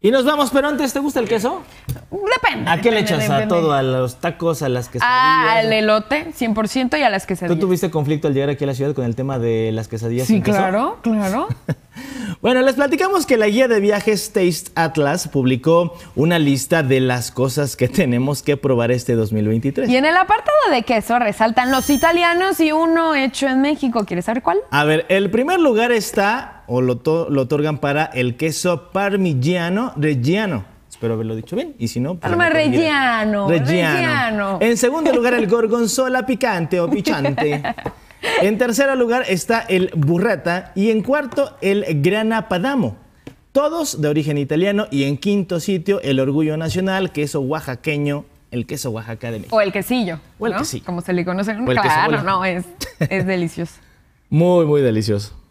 Y nos vamos, pero antes, ¿te gusta el queso? Depende. ¿A qué le echas? ¿A todo? ¿A los tacos? ¿A las quesadillas? Al elote, 100% y a las quesadillas. ¿Tú tuviste conflicto al llegar aquí a la ciudad con el tema de las quesadillas? Sí, claro, claro. Bueno, les platicamos que la guía de viajes Taste Atlas publicó una lista de las cosas que tenemos que probar este 2023. Y en el apartado de queso resaltan los italianos y uno hecho en México. ¿Quieres saber cuál? A ver, el primer lugar está, o lo, lo otorgan para el queso parmigiano reggiano. Espero haberlo dicho bien. Y si no, pues, parmigiano Reggiano, Reggiano. En segundo lugar, el gorgonzola picante o pichante. En tercer lugar está el burrata y en cuarto el grana padamo. Todos de origen italiano y en quinto sitio el orgullo nacional, queso oaxaqueño, el queso oaxaca de México. O el quesillo. O el Como se le conoce. en claro, no, es delicioso. Muy, muy delicioso.